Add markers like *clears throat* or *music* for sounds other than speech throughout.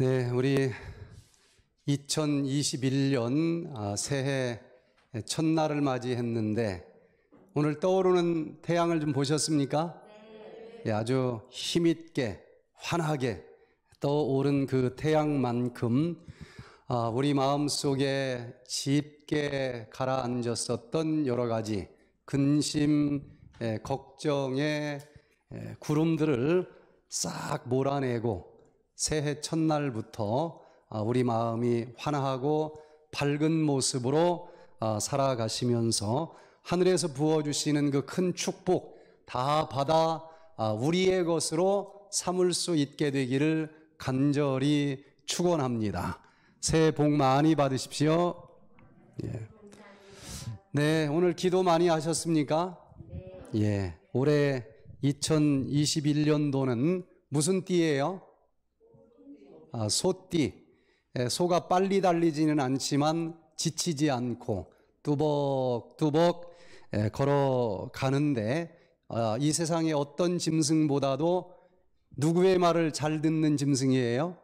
네, 우리 2021년 아, 새해 첫날을 맞이했는데 오늘 떠오르는 태양을 좀 보셨습니까? 네. 예, 아주 힘있게 환하게 떠오른 그 태양만큼 아, 우리 마음속에 짙게 가라앉았었던 여러 가지 근심, 예, 걱정의 예, 구름들을 싹 몰아내고 새해 첫날부터 아, 우리 마음이 환하고 밝은 모습으로 아, 살아가시면서 하늘에서 부어주시는 그 큰 축복 다 받아 아, 우리의 것으로 삼을 수 있게 되기를 간절히 축원합니다. 새해 복 많이 받으십시오. 예. 네, 오늘 기도 많이 하셨습니까? 예. 올해 2021년도는 무슨 띠예요? 아, 소띠 소가 빨리 달리지는 않지만 지치지 않고 뚜벅뚜벅 걸어가는데 아, 이 세상의 어떤 짐승보다도 누구의 말을 잘 듣는 짐승이에요?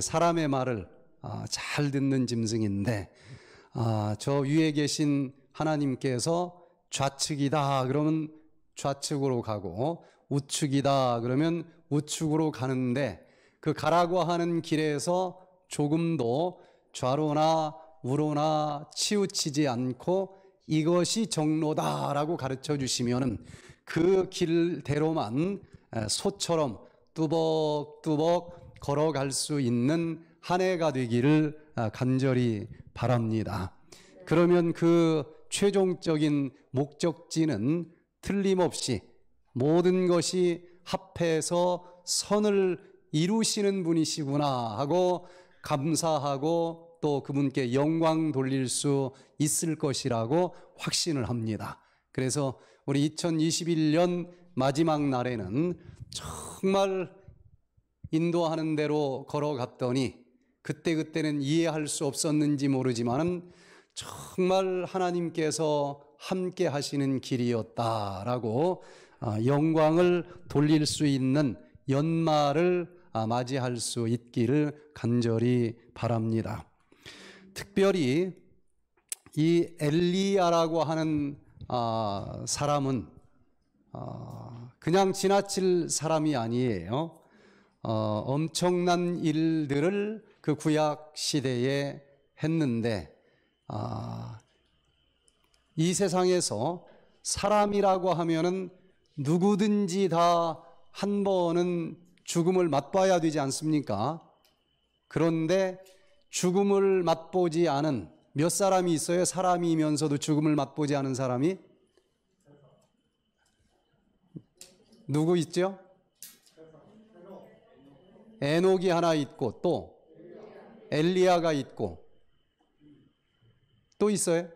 사람의 말을 아, 잘 듣는 짐승인데 저 위에 계신 하나님께서 좌측이다 그러면 좌측으로 가고 우측이다 그러면 우측으로 가는데 그 가라고 하는 길에서 조금도 좌로나 우로나 치우치지 않고 이것이 정로다라고 가르쳐 주시면은 그 길대로만 소처럼 뚜벅뚜벅 걸어갈 수 있는 한 해가 되기를 아, 간절히 바랍니다. 그러면 그 최종적인 목적지는 틀림없이 모든 것이 합해서 선을 이루시는 분이시구나 하고 감사하고 또 그분께 영광 돌릴 수 있을 것이라고 확신을 합니다. 그래서 우리 2021년 마지막 날에는 정말 인도하는 대로 걸어갔더니 그때그때는 이해할 수 없었는지 모르지만 정말 하나님께서 함께 하시는 길이었다라고 아, 영광을 돌릴 수 있는 연말을 아, 맞이할 수 있기를 간절히 바랍니다. 특별히 이 엘리야라고 하는 아, 사람은 아, 그냥 지나칠 사람이 아니에요. 어, 엄청난 일들을 그 구약 시대에 했는데 이 세상에서 사람이라고 하면은 누구든지 다 한 번은 죽음을 맛봐야 되지 않습니까? 그런데 죽음을 맛보지 않은 몇 사람이 있어요? 사람이면서도 죽음을 맛보지 않은 사람이? 누구 있죠? 에녹이 하나 있고 또 엘리야가 있고 또 있어요?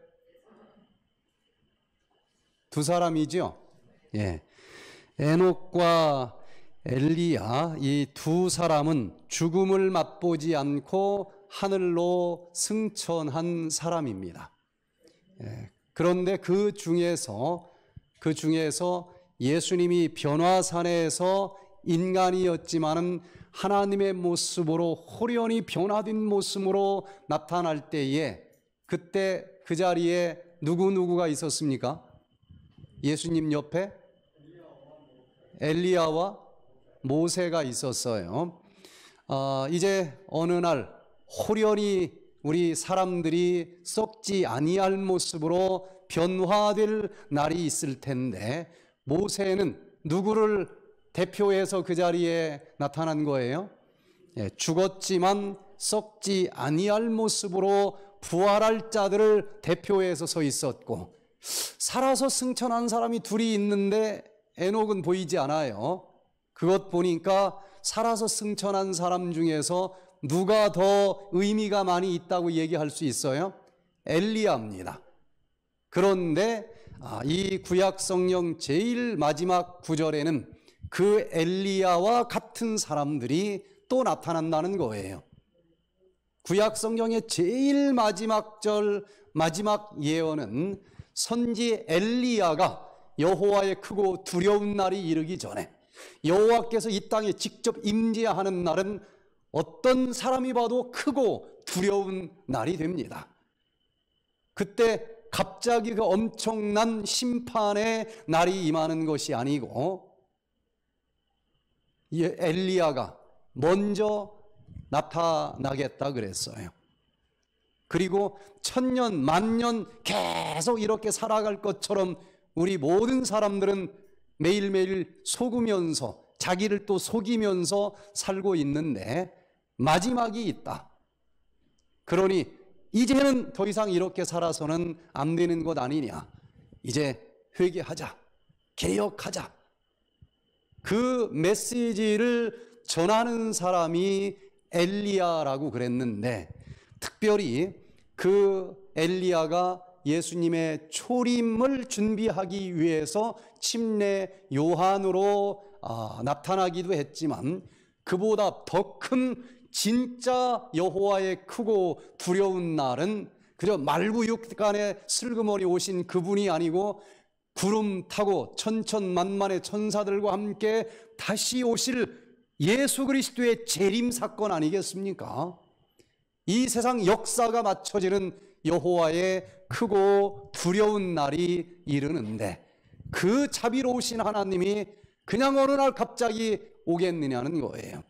두 사람이죠? 예. 에녹과 엘리야 이 두 사람은 죽음을 맛보지 않고 하늘로 승천한 사람입니다. 예, 그런데 그 중에서 그 중에서 예수님이 변화산에서 인간이었지만은 하나님의 모습으로 호련히 변화된 모습으로 나타날 때에 그때 그 자리에 누구 누구가 있었습니까? 예수님 옆에 엘리야와 모세가 있었어요. 어, 이제 어느 날 호련히 우리 사람들이 썩지 아니할 모습으로 변화될 날이 있을 텐데 모세는 누구를 대표해서 그 자리에 나타난 거예요? 예, 죽었지만 썩지 아니할 모습으로 부활할 자들을 대표해서 서 있었고 살아서 승천한 사람이 둘이 있는데 에녹은 보이지 않아요. 그것 보니까 살아서 승천한 사람 중에서 누가 더 의미가 많이 있다고 얘기할 수 있어요? 엘리야입니다. 그런데 아, 이 구약 성령 제일 마지막 구절에는 그 엘리야와 같은 사람들이 또 나타난다는 거예요. 구약 성경의 제일 마지막 절 마지막 예언은 선지 엘리야가 여호와의 크고 두려운 날이 이르기 전에 여호와께서 이 땅에 직접 임재하는 날은 어떤 사람이 봐도 크고 두려운 날이 됩니다. 그때 갑자기 그 엄청난 심판의 날이 임하는 것이 아니고 엘리야가 먼저 나타나겠다 그랬어요. 그리고 천년 만년 계속 이렇게 살아갈 것처럼 우리 모든 사람들은 매일매일 속으면서 자기를 또 속이면서 살고 있는데 마지막이 있다. 그러니 이제는 더 이상 이렇게 살아서는 안 되는 것 아니냐. 이제 회개하자. 개혁하자. 그 메시지를 전하는 사람이 엘리야라고 그랬는데 특별히 그 엘리야가 예수님의 초림을 준비하기 위해서 침내 요한으로 아, 나타나기도 했지만 그보다 더 큰 진짜 여호와의 크고 두려운 날은 그저 말부육간에 슬그머니 오신 그분이 아니고 구름 타고 천천만만의 천사들과 함께 다시 오실 예수 그리스도의 재림 사건 아니겠습니까? 이 세상 역사가 맞춰지는 여호와의 크고 두려운 날이 이르는데 그 자비로우신 하나님이 그냥 어느 날 갑자기 오겠느냐는 거예요.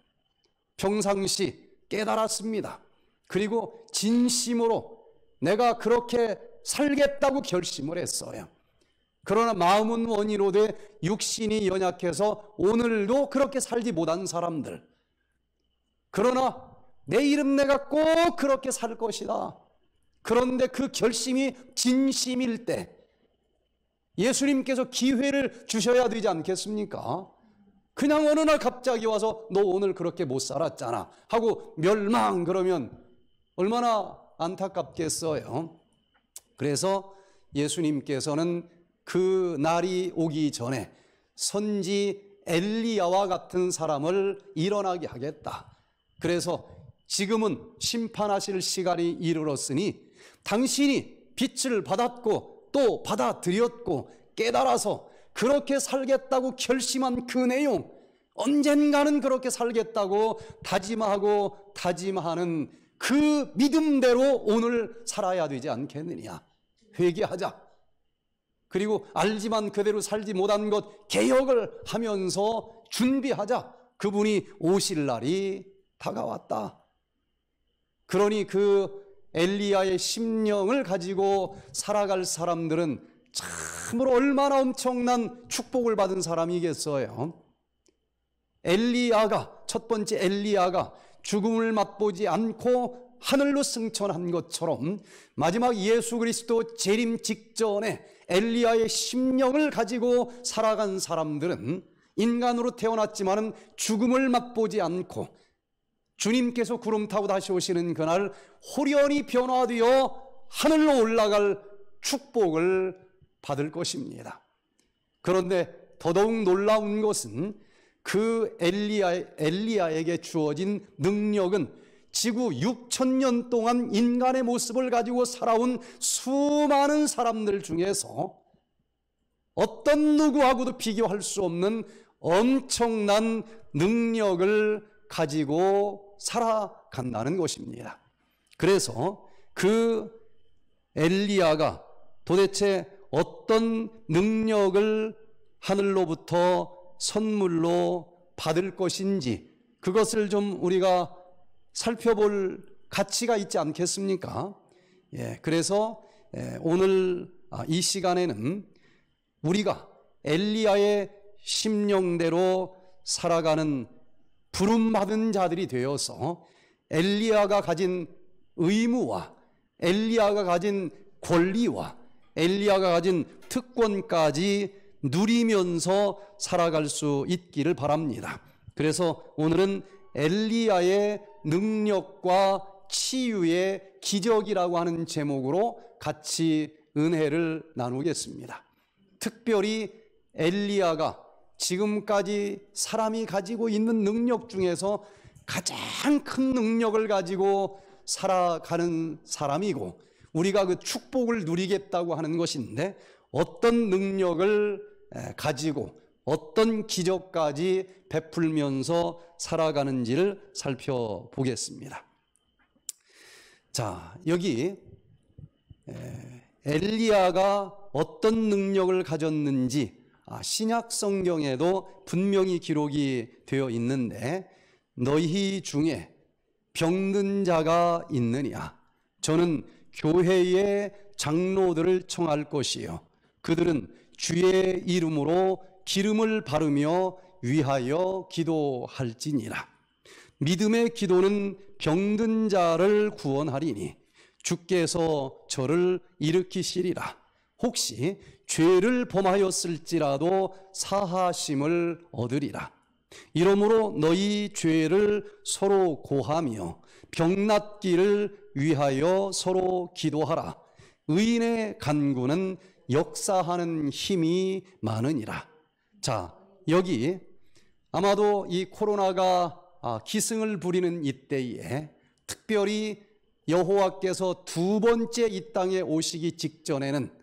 평상시 깨달았습니다. 그리고 진심으로 내가 그렇게 살겠다고 결심을 했어요. 그러나 마음은 원이로되 육신이 연약해서 오늘도 그렇게 살지 못한 사람들. 그러나 내 이름 내가 꼭 그렇게 살 것이다. 그런데 그 결심이 진심일 때 예수님께서 기회를 주셔야 되지 않겠습니까? 그냥 어느 날 갑자기 와서 너 오늘 그렇게 못 살았잖아 하고 멸망 그러면 얼마나 안타깝겠어요. 그래서 예수님께서는 그 날이 오기 전에 선지 엘리야와 같은 사람을 일어나게 하겠다. 그래서 지금은 심판하실 시간이 이르렀으니 당신이 빛을 받았고 또 받아들였고 깨달아서 그렇게 살겠다고 결심한 그 내용, 언젠가는 그렇게 살겠다고 다짐하고 다짐하는 그 믿음대로 오늘 살아야 되지 않겠느냐. 회개하자. 그리고 알지만 그대로 살지 못한 것 개혁을 하면서 준비하자. 그분이 오실 날이 다가왔다. 그러니 그 엘리야의 심령을 가지고 살아갈 사람들은 참으로 얼마나 엄청난 축복을 받은 사람이겠어요. 엘리야가 첫 번째 엘리야가 죽음을 맛보지 않고 하늘로 승천한 것처럼 마지막 예수 그리스도 재림 직전에 엘리야의 심령을 가지고 살아간 사람들은 인간으로 태어났지만은 죽음을 맛보지 않고 주님께서 구름 타고 다시 오시는 그날 홀연히 변화되어 하늘로 올라갈 축복을 받을 것입니다. 그런데 더더욱 놀라운 것은 그 엘리야, 엘리야에게 주어진 능력은 지구 6천년 동안 인간의 모습을 가지고 살아온 수많은 사람들 중에서 어떤 누구하고도 비교할 수 없는 엄청난 능력을 가지고 살아간다는 것입니다. 그래서 그 엘리야가 도대체 어떤 능력을 하늘로부터 선물로 받을 것인지 그것을 좀 우리가 살펴볼 가치가 있지 않겠습니까? 예, 그래서 예, 오늘 아, 이 시간에는 우리가 엘리야의 심령대로 살아가는 부름받은 자들이 되어서 엘리야가 가진 의무와 엘리야가 가진 권리와 엘리야가 가진 특권까지 누리면서 살아갈 수 있기를 바랍니다. 그래서 오늘은 엘리야의 능력과 치유의 기적이라고 하는 제목으로 같이 은혜를 나누겠습니다. 특별히 엘리야가 지금까지 사람이 가지고 있는 능력 중에서 가장 큰 능력을 가지고 살아가는 사람이고 우리가 그 축복을 누리겠다고 하는 것인데 어떤 능력을 가지고 어떤 기적까지 베풀면서 살아가는지를 살펴보겠습니다. 자, 여기 엘리야가 어떤 능력을 가졌는지 아, 신약 성경에도 분명히 기록이 되어 있는데 너희 중에 병든 자가 있느냐? 저는 교회의 장로들을 청할 것이요. 그들은 주의 이름으로 기름을 바르며 위하여 기도할지니라. 믿음의 기도는 병든 자를 구원하리니 주께서 저를 일으키시리라. 혹시 죄를 범하였을지라도 사하심을 얻으리라. 이러므로 너희 죄를 서로 고하며 병낫기를 위하여 서로 기도하라. 의인의 간구는 역사하는 힘이 많으니라. 자, 여기 아마도 이 코로나가 아, 기승을 부리는 이때에 특별히 여호와께서 두 번째 이 땅에 오시기 직전에는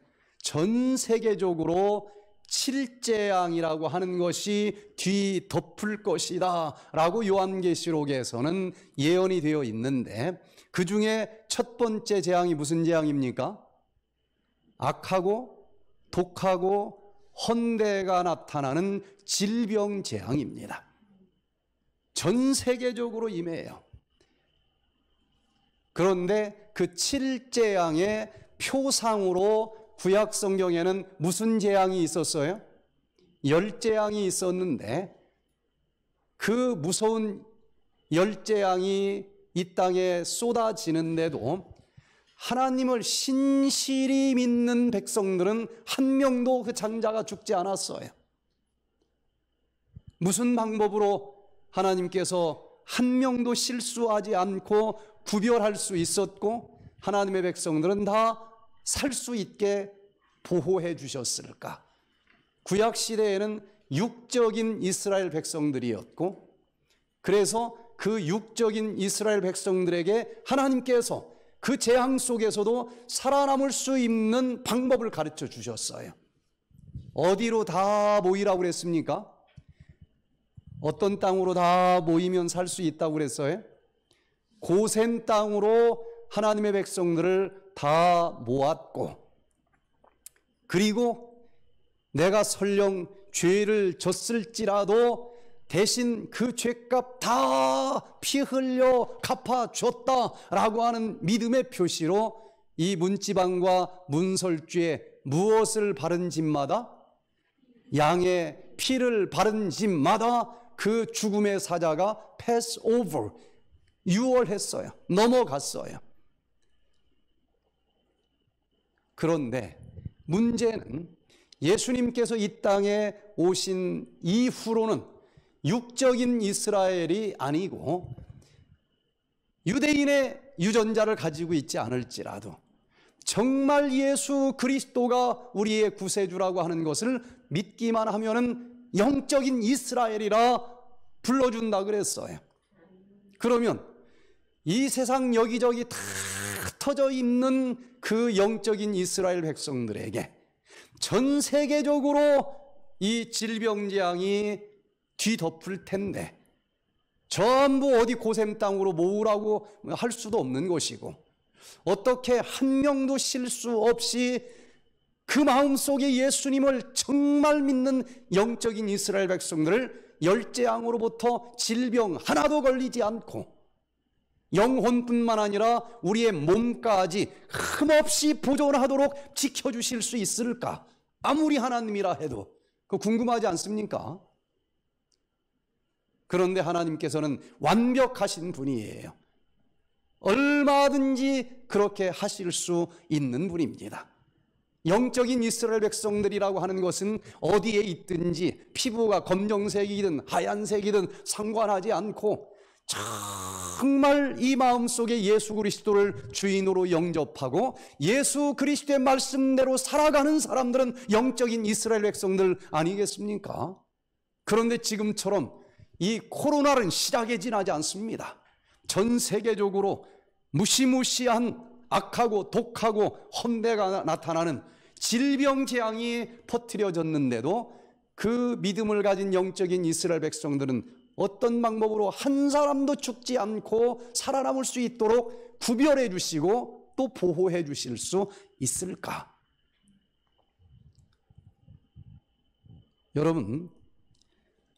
전 세계적으로 칠재앙이라고 하는 것이 뒤덮을 것이다 라고 요한계시록에서는 예언이 되어 있는데 그 중에 첫 번째 재앙이 무슨 재앙입니까? 악하고 독하고 헌대가 나타나는 질병 재앙입니다. 전 세계적으로 임해요. 그런데 그 칠재앙의 표상으로 구약 성경에는 무슨 재앙이 있었어요? 열재앙이 있었는데 그 무서운 열재앙이 이 땅에 쏟아지는데도 하나님을 신실히 믿는 백성들은 한 명도 그 장자가 죽지 않았어요. 무슨 방법으로 하나님께서 한 명도 실수하지 않고 구별할 수 있었고 하나님의 백성들은 다 살수 있게 보호해 주셨을까? 구약 시대에는 육적인 이스라엘 백성들이었고 그래서 그 육적인 이스라엘 백성들에게 하나님께서 그 재앙 속에서도 살아남을 수 있는 방법을 가르쳐 주셨어요. 어디로 다 모이라고 그랬습니까? 어떤 땅으로 다 모이면 살 수 있다고 그랬어요? 고센 땅으로 하나님의 백성들을 다 모았고 그리고 내가 설령 죄를 졌을지라도 대신 그 죄값 다 피 흘려 갚아줬다라고 하는 믿음의 표시로 이 문지방과 문설주에 무엇을 바른 집마다 양의 피를 바른 집마다 그 죽음의 사자가 패스 오버 유월했어요. 넘어갔어요. 그런데 문제는 예수님께서 이 땅에 오신 이후로는 육적인 이스라엘이 아니고 유대인의 유전자를 가지고 있지 않을지라도 정말 예수 그리스도가 우리의 구세주라고 하는 것을 믿기만 하면은 영적인 이스라엘이라 불러준다 그랬어요. 그러면 이 세상 여기저기 다 흩어져 있는 그 영적인 이스라엘 백성들에게 전 세계적으로 이 질병지향이 뒤덮을 텐데 전부 어디 고샘 땅으로 모으라고 할 수도 없는 것이고 어떻게 한 명도 실수 없이 그 마음속에 예수님을 정말 믿는 영적인 이스라엘 백성들을 열재앙으로부터 질병 하나도 걸리지 않고 영혼뿐만 아니라 우리의 몸까지 흠없이 보존하도록 지켜주실 수 있을까? 아무리 하나님이라 해도 그 궁금하지 않습니까? 그런데 하나님께서는 완벽하신 분이에요. 얼마든지 그렇게 하실 수 있는 분입니다. 영적인 이스라엘 백성들이라고 하는 것은 어디에 있든지 피부가 검정색이든 하얀색이든 상관하지 않고 정말 이 마음 속에 예수 그리스도를 주인으로 영접하고 예수 그리스도의 말씀대로 살아가는 사람들은 영적인 이스라엘 백성들 아니겠습니까? 그런데 지금처럼 이 코로나는 시작에 지나지 않습니다. 전 세계적으로 무시무시한 악하고 독하고 헌대가 나타나는 질병 재앙이 퍼뜨려졌는데도 그 믿음을 가진 영적인 이스라엘 백성들은 어떤 방법으로 한 사람도 죽지 않고 살아남을 수 있도록 구별해 주시고 또 보호해 주실 수 있을까? 여러분,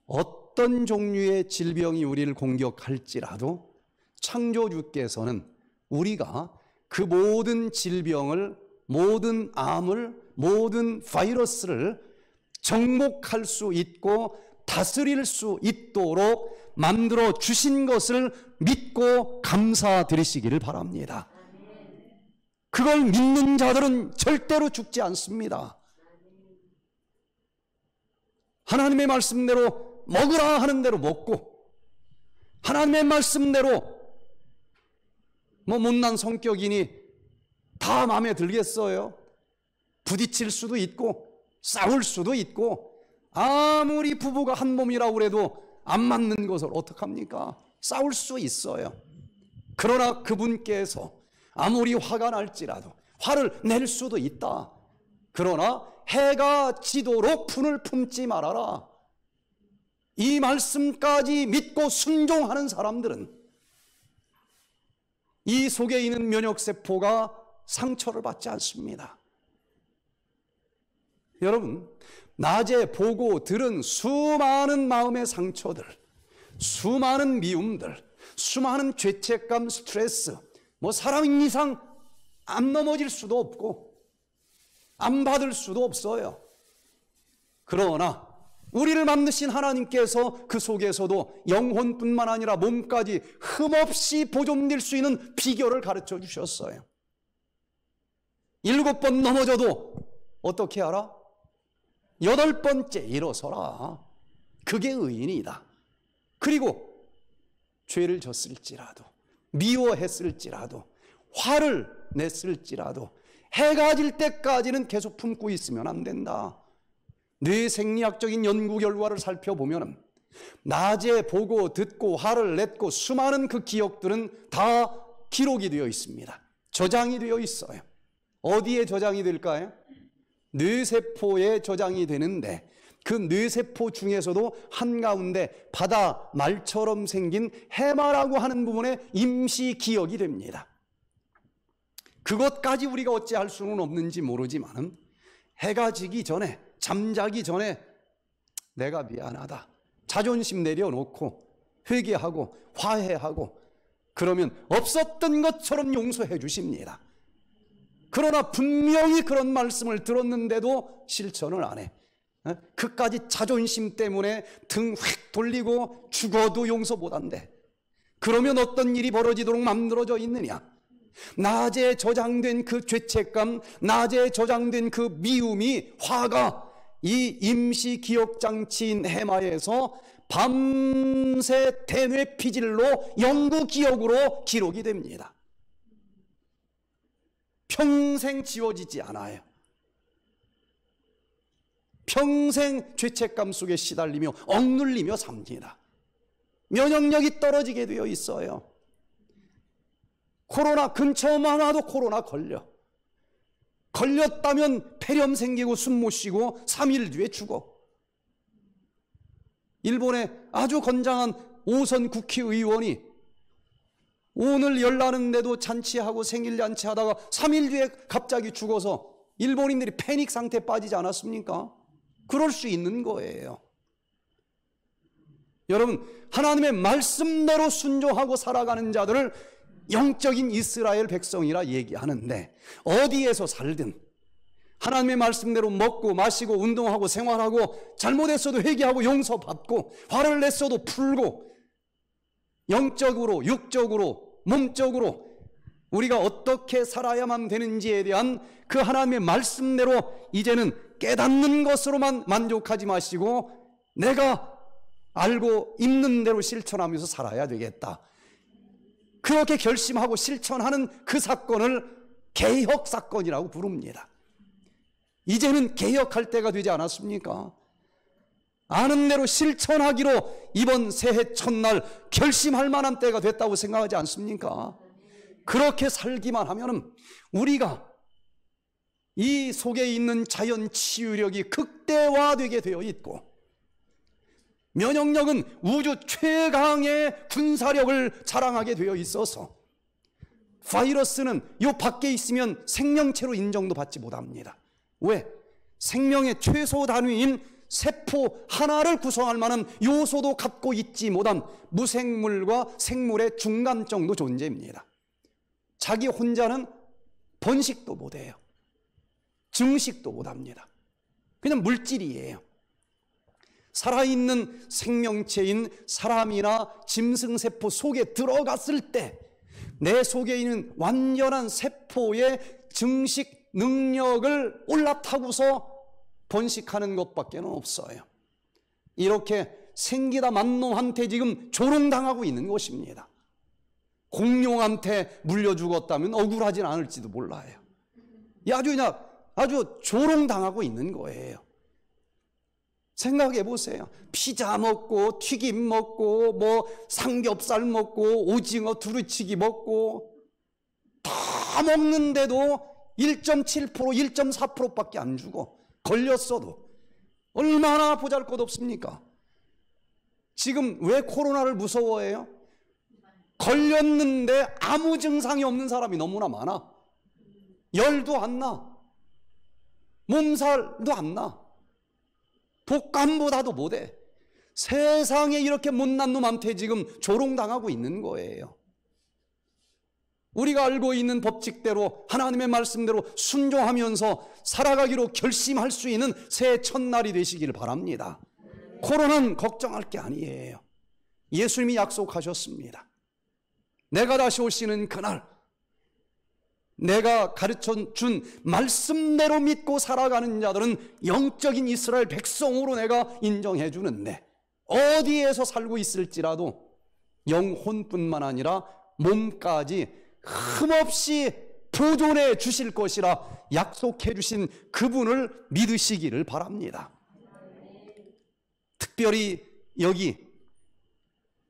어떤 종류의 질병이 우리를 공격할지라도 창조주께서는 우리가 그 모든 질병을, 모든 암을, 모든 바이러스를 정복할 수 있고 다스릴 수 있도록 만들어 주신 것을 믿고 감사드리시기를 바랍니다. 그걸 믿는 자들은 절대로 죽지 않습니다. 하나님의 말씀대로 먹으라 하는 대로 먹고, 하나님의 말씀대로 뭐 못난 성격이니 다 마음에 들겠어요. 부딪힐 수도 있고, 싸울 수도 있고, 아무리 부부가 한 몸이라고 래도안 맞는 것을 어떡합니까? 싸울 수 있어요. 그러나 그분께서 아무리 화가 날지라도 화를 낼 수도 있다. 그러나 해가 지도록 분을 품지 말아라. 이 말씀까지 믿고 순종하는 사람들은 이 속에 있는 면역세포가 상처를 받지 않습니다. 여러분, 낮에 보고 들은 수많은 마음의 상처들, 수많은 미움들, 수많은 죄책감, 스트레스, 뭐 사람 이상 안 넘어질 수도 없고, 안 받을 수도 없어요. 그러나, 우리를 만드신 하나님께서 그 속에서도 영혼뿐만 아니라 몸까지 흠없이 보존될 수 있는 비결을 가르쳐 주셨어요. 일곱 번 넘어져도 어떻게 알아? 여덟 번째 일어서라. 그게 의인이다. 그리고 죄를 졌을지라도 미워했을지라도 화를 냈을지라도 해가 질 때까지는 계속 품고 있으면 안 된다. 뇌 생리학적인 연구 결과를 살펴보면 낮에 보고 듣고 화를 냈고 수많은 그 기억들은 다 기록이 되어 있습니다. 저장이 되어 있어요. 어디에 저장이 될까요? 뇌세포에 저장이 되는데 그 뇌세포 중에서도 한가운데 바다 말처럼 생긴 해마라고 하는 부분에 임시 기억이 됩니다. 그것까지 우리가 어찌할 수는 없는지 모르지만 해가 지기 전에 잠자기 전에 내가 미안하다. 자존심 내려놓고 회개하고 화해하고 그러면 없었던 것처럼 용서해 주십니다. 그러나 분명히 그런 말씀을 들었는데도 실천을 안 해. 어? 그까지 자존심 때문에 등 확 돌리고 죽어도 용서 못 한대. 그러면 어떤 일이 벌어지도록 만들어져 있느냐? 낮에 저장된 그 죄책감, 낮에 저장된 그 미움이 화가 이 임시 기억장치인 해마에서 밤새 대뇌 피질로 영구 기억으로 기록이 됩니다. 평생 지워지지 않아요. 평생 죄책감 속에 시달리며 억눌리며 삽니다. 면역력이 떨어지게 되어 있어요. 코로나 근처만 와도 코로나 걸려. 걸렸다면 폐렴 생기고 숨 못 쉬고 3일 뒤에 죽어. 일본의 아주 건장한 오선 국회의원이 오늘 열나는데도 잔치하고 생일 잔치하다가 3일 뒤에 갑자기 죽어서 일본인들이 패닉 상태에 빠지지 않았습니까? 그럴 수 있는 거예요. 여러분, 하나님의 말씀대로 순종하고 살아가는 자들을 영적인 이스라엘 백성이라 얘기하는데 어디에서 살든 하나님의 말씀대로 먹고 마시고 운동하고 생활하고 잘못했어도 회개하고 용서받고 화를 냈어도 풀고 영적으로, 육적으로, 몸적으로 우리가 어떻게 살아야만 되는지에 대한 그 하나님의 말씀대로 이제는 깨닫는 것으로만 만족하지 마시고 내가 알고 있는 대로 실천하면서 살아야 되겠다. 그렇게 결심하고 실천하는 그 사건을 개혁 사건이라고 부릅니다. 이제는 개혁할 때가 되지 않았습니까? 아는 대로 실천하기로 이번 새해 첫날 결심할 만한 때가 됐다고 생각하지 않습니까? 그렇게 살기만 하면 우리가 이 속에 있는 자연 치유력이 극대화되게 되어 있고 면역력은 우주 최강의 군사력을 자랑하게 되어 있어서 바이러스는 요 밖에 있으면 생명체로 인정도 받지 못합니다. 왜? 생명의 최소 단위인 세포 하나를 구성할 만한 요소도 갖고 있지 못한 무생물과 생물의 중간 정도 존재입니다. 자기 혼자는 번식도 못해요. 증식도 못합니다. 그냥 물질이에요. 살아있는 생명체인 사람이나 짐승세포 속에 들어갔을 때 내 속에 있는 완전한 세포의 증식 능력을 올라타고서 번식하는 것밖에는 없어요. 이렇게 생기다 만놈한테 지금 조롱당하고 있는 것입니다. 공룡한테 물려 죽었다면 억울하진 않을지도 몰라요. 아주 그냥 아주 조롱당하고 있는 거예요. 생각해 보세요. 피자 먹고, 튀김 먹고, 뭐 삼겹살 먹고, 오징어 두루치기 먹고, 다 먹는데도 1.7%, 1.4% 밖에 안 주고, 걸렸어도 얼마나 보잘 것 없습니까? 지금 왜 코로나를 무서워해요? 걸렸는데 아무 증상이 없는 사람이 너무나 많아. 열도 안 나. 몸살도 안 나. 독감보다도 못해. 세상에 이렇게 못난 놈한테 지금 조롱당하고 있는 거예요. 우리가 알고 있는 법칙대로 하나님의 말씀대로 순종하면서 살아가기로 결심할 수 있는 새 첫날이 되시길 바랍니다. 코로나는 걱정할 게 아니에요. 예수님이 약속하셨습니다. 내가 다시 오시는 그날, 내가 가르쳐 준 말씀대로 믿고 살아가는 자들은 영적인 이스라엘 백성으로 내가 인정해 주는데, 어디에서 살고 있을지라도 영혼뿐만 아니라 몸까지 흠없이 보존해 주실 것이라 약속해 주신 그분을 믿으시기를 바랍니다. 특별히 여기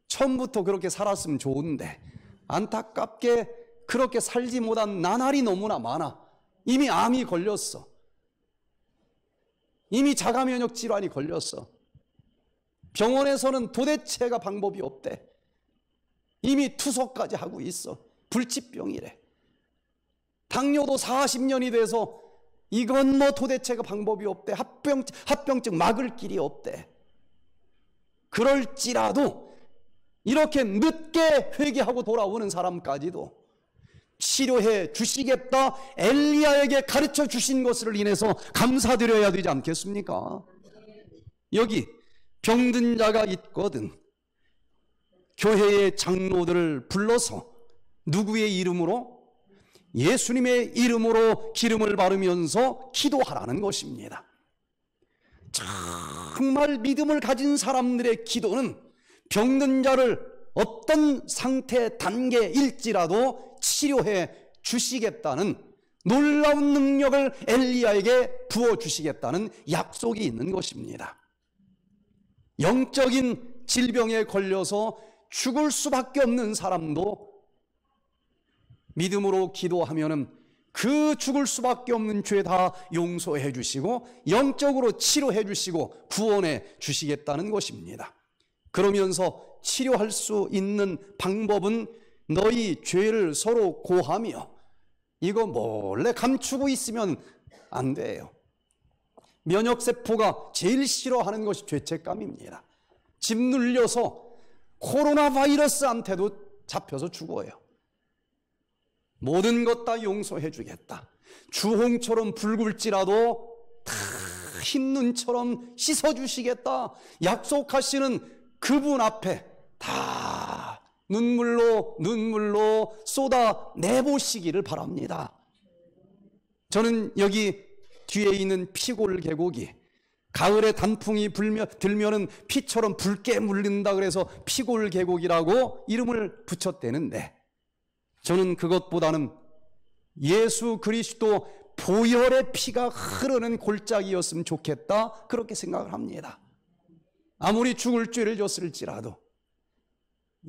처음부터 그렇게 살았으면 좋은데 안타깝게 그렇게 살지 못한 나날이 너무나 많아. 이미 암이 걸렸어. 이미 자가면역 질환이 걸렸어. 병원에서는 도대체가 방법이 없대. 이미 투석까지 하고 있어. 불치병이래. 당뇨도 40년이 돼서 이건 뭐 도대체가 방법이 없대. 합병, 합병증 막을 길이 없대. 그럴지라도 이렇게 늦게 회개하고 돌아오는 사람까지도 치료해 주시겠다 엘리야에게 가르쳐 주신 것을 인해서 감사드려야 되지 않겠습니까? 여기 병든 자가 있거든 교회의 장로들을 불러서 누구의 이름으로? 예수님의 이름으로 기름을 바르면서 기도하라는 것입니다. 정말 믿음을 가진 사람들의 기도는 병든 자를 어떤 상태 단계일지라도 치료해 주시겠다는 놀라운 능력을 엘리야에게 부어 주시겠다는 약속이 있는 것입니다. 영적인 질병에 걸려서 죽을 수밖에 없는 사람도 믿음으로 기도하면은 그 죽을 수밖에 없는 죄 다 용서해 주시고 영적으로 치료해 주시고 구원해 주시겠다는 것입니다. 그러면서 치료할 수 있는 방법은 너희 죄를 서로 고하며 이거 몰래 감추고 있으면 안 돼요. 면역세포가 제일 싫어하는 것이 죄책감입니다. 집 눌려서 코로나 바이러스한테도 잡혀서 죽어요. 모든 것 다 용서해 주겠다. 주홍처럼 붉을지라도 다 흰 눈처럼 씻어 주시겠다. 약속하시는 그분 앞에 다 눈물로 눈물로 쏟아 내보시기를 바랍니다. 저는 여기 뒤에 있는 피골 계곡이 가을에 단풍이 불며, 들면은 피처럼 붉게 물린다 그래서 피골 계곡이라고 이름을 붙였대는데 저는 그것보다는 예수 그리스도 보혈의 피가 흐르는 골짜기였으면 좋겠다. 그렇게 생각을 합니다. 아무리 죽을 죄를 졌을지라도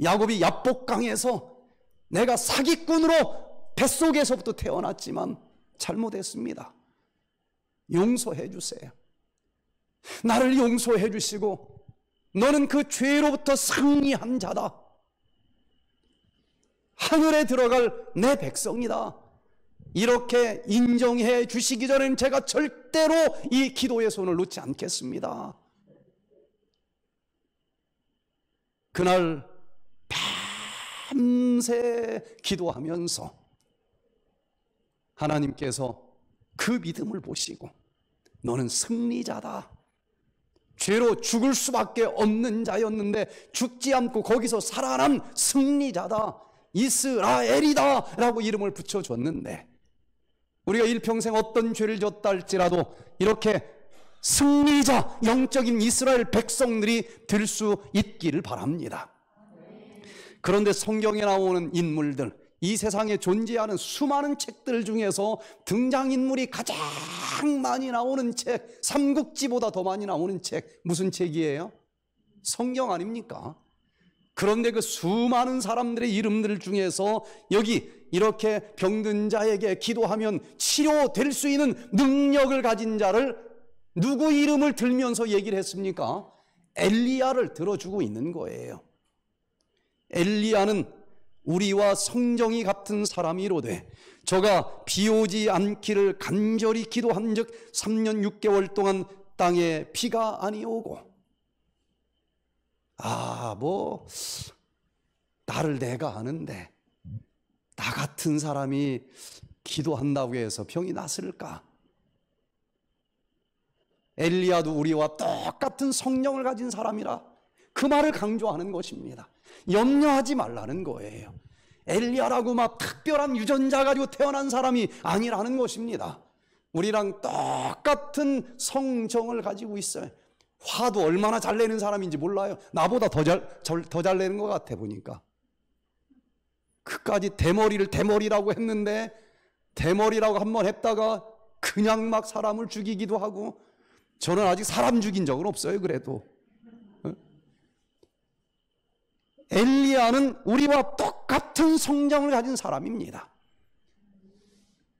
야곱이 야복강에서 내가 사기꾼으로 뱃속에서부터 태어났지만 잘못했습니다. 용서해 주세요. 나를 용서해 주시고 너는 그 죄로부터 상리한 자다. 하늘에 들어갈 내 백성이다. 이렇게 인정해 주시기 전에는 제가 절대로 이 기도의 손을 놓지 않겠습니다. 그날 밤새 기도하면서 하나님께서 그 믿음을 보시고 너는 승리자다. 죄로 죽을 수밖에 없는 자였는데 죽지 않고 거기서 살아난 승리자다. 이스라엘이다! 라고 이름을 붙여줬는데, 우리가 일평생 어떤 죄를 졌다 할지라도 이렇게 승리자, 영적인 이스라엘 백성들이 될 수 있기를 바랍니다. 그런데 성경에 나오는 인물들, 이 세상에 존재하는 수많은 책들 중에서 등장인물이 가장 많이 나오는 책, 삼국지보다 더 많이 나오는 책, 무슨 책이에요? 성경 아닙니까? 그런데 그 수많은 사람들의 이름들 중에서 여기 이렇게 병든 자에게 기도하면 치료될 수 있는 능력을 가진 자를 누구 이름을 들면서 얘기를 했습니까? 엘리야를 들어주고 있는 거예요. 엘리야는 우리와 성정이 같은 사람이로되 저가 비오지 않기를 간절히 기도한즉 3년 6개월 동안 땅에 비가 아니오고 아, 뭐, 나를 내가 아는데, 나 같은 사람이 기도한다고 해서 병이 났을까? 엘리아도 우리와 똑같은 성령을 가진 사람이라 그 말을 강조하는 것입니다. 염려하지 말라는 거예요. 엘리아라고막 특별한 유전자 가지고 태어난 사람이 아니라는 것입니다. 우리랑 똑같은 성정을 가지고 있어요. 화도 얼마나 잘 내는 사람인지 몰라요. 나보다 더 잘, 더 잘 내는 것 같아 보니까. 그까지 대머리를 대머리라고 했는데 대머리라고 한 번 했다가 그냥 막 사람을 죽이기도 하고 저는 아직 사람 죽인 적은 없어요. 그래도 엘리야는 우리와 똑같은 성장을 가진 사람입니다.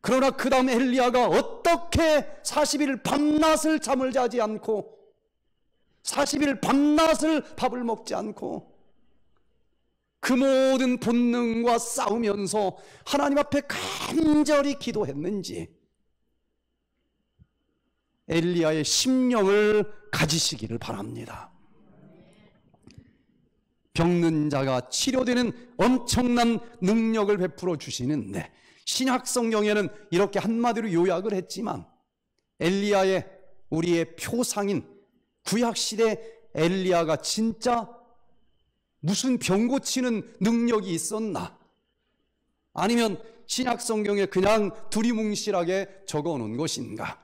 그러나 그 다음 에 엘리야가 어떻게 40일 밤낮을 잠을 자지 않고 40일 밤낮을 밥을 먹지 않고 그 모든 본능과 싸우면서 하나님 앞에 간절히 기도했는지 엘리야의 심령을 가지시기를 바랍니다. 병든 자가 치료되는 엄청난 능력을 베풀어 주시는데 신약 성경에는 이렇게 한마디로 요약을 했지만 엘리야의 우리의 표상인 구약시대 엘리야가 진짜 무슨 병 고치는 능력이 있었나? 아니면 신약 성경에 그냥 두리뭉실하게 적어 놓은 것인가?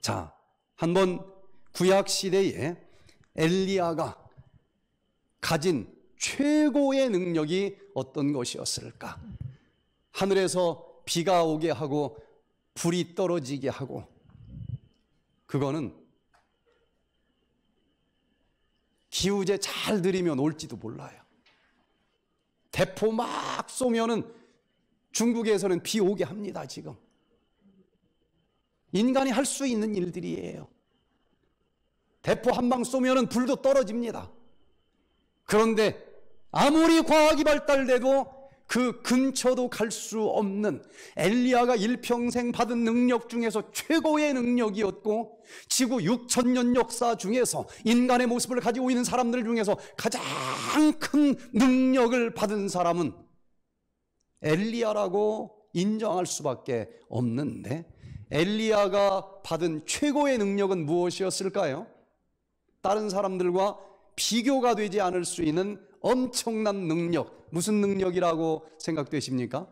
자, 한번 구약 시대에 엘리야가 가진 최고의 능력이 어떤 것이었을까? 하늘에서 비가 오게 하고 불이 떨어지게 하고 그거는 기우제 잘 들이면 올지도 몰라요. 대포 막 쏘면은 중국에서는 비 오게 합니다, 지금. 인간이 할 수 있는 일들이에요. 대포 한 방 쏘면은 불도 떨어집니다. 그런데 아무리 과학이 발달돼도 그 근처도 갈 수 없는 엘리야가 일평생 받은 능력 중에서 최고의 능력이었고 지구 6천년 역사 중에서 인간의 모습을 가지고 있는 사람들 중에서 가장 큰 능력을 받은 사람은 엘리야라고 인정할 수밖에 없는데 엘리야가 받은 최고의 능력은 무엇이었을까요? 다른 사람들과 비교가 되지 않을 수 있는 엄청난 능력. 무슨 능력이라고 생각되십니까?